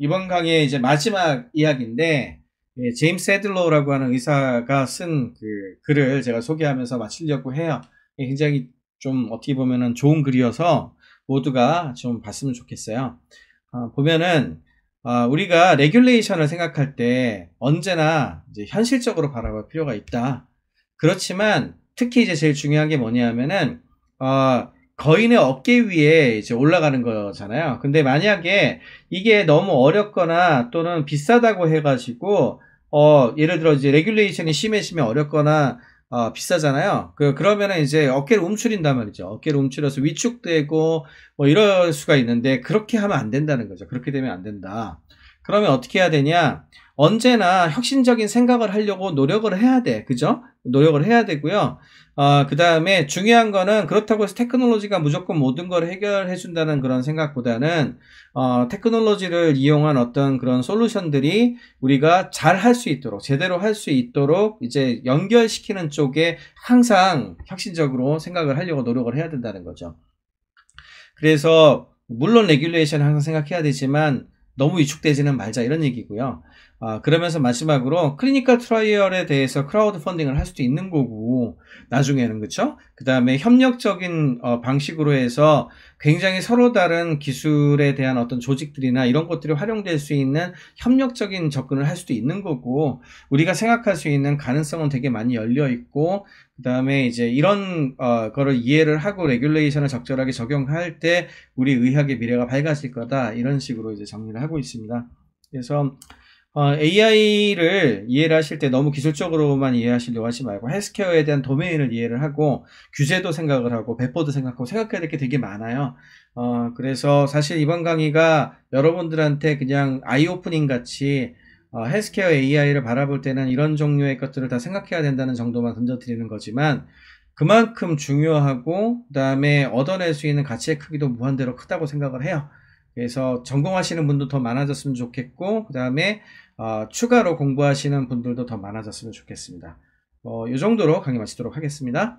이번 강의 이제 마지막 이야기인데 예, 제임스 헤들로라고 하는 의사가 쓴 그 글을 제가 소개하면서 마치려고 해요. 예, 굉장히 좀 어떻게 보면은 좋은 글이어서 모두가 좀 봤으면 좋겠어요. 아, 보면은 아, 우리가 레귤레이션을 생각할 때 언제나 이제 현실적으로 바라볼 필요가 있다. 그렇지만 특히 이제 제일 중요한 게 뭐냐면은 어, 거인의 어깨 위에 이제 올라가는 거잖아요. 근데 만약에 이게 너무 어렵거나 또는 비싸다고 해가지고 어 예를 들어 이제 레귤레이션이 심해지면 어렵거나 어, 비싸잖아요. 그 그러면은 이제 어깨를 움츠린단 말이죠. 어깨를 움츠려서 위축되고 뭐 이럴 수가 있는데 그렇게 하면 안 된다는 거죠. 그렇게 되면 안 된다. 그러면 어떻게 해야 되냐? 언제나 혁신적인 생각을 하려고 노력을 해야 돼. 그죠? 노력을 해야 되고요. 어, 그 다음에 중요한 거는 그렇다고 해서 테크놀로지가 무조건 모든 걸 해결해 준다는 그런 생각보다는 어, 테크놀로지를 이용한 어떤 그런 솔루션들이 우리가 잘 할 수 있도록 제대로 할 수 있도록 이제 연결시키는 쪽에 항상 혁신적으로 생각을 하려고 노력을 해야 된다는 거죠. 그래서 물론 레귤레이션 항상 생각해야 되지만 너무 위축되지는 말자 이런 얘기고요. 아, 그러면서 마지막으로 클리니컬 트라이얼에 대해서 크라우드 펀딩을 할 수도 있는 거고 나중에는 그쵸? 그 다음에 협력적인 어, 방식으로 해서 굉장히 서로 다른 기술에 대한 어떤 조직들이나 이런 것들이 활용될 수 있는 협력적인 접근을 할 수도 있는 거고 우리가 생각할 수 있는 가능성은 되게 많이 열려 있고 그 다음에 이제 이런 어, 거를 이해를 하고 레귤레이션을 적절하게 적용할 때 우리 의학의 미래가 밝아질 거다 이런 식으로 이제 정리를 하고 있습니다. 그래서 어, AI를 이해를 하실 때 너무 기술적으로만 이해하시려고 하지 말고 헬스케어에 대한 도메인을 이해를 하고 규제도 생각을 하고 배포도 생각하고 생각해야 될 게 되게 많아요. 어, 그래서 사실 이번 강의가 여러분들한테 그냥 아이오프닝 같이 어, 헬스케어 AI를 바라볼 때는 이런 종류의 것들을 다 생각해야 된다는 정도만 던져드리는 거지만 그만큼 중요하고 그 다음에 얻어낼 수 있는 가치의 크기도 무한대로 크다고 생각을 해요. 그래서 전공하시는 분도 더 많아졌으면 좋겠고 그 다음에 어, 추가로 공부하시는 분들도 더 많아졌으면 좋겠습니다. 어, 이 정도로 강의 마치도록 하겠습니다.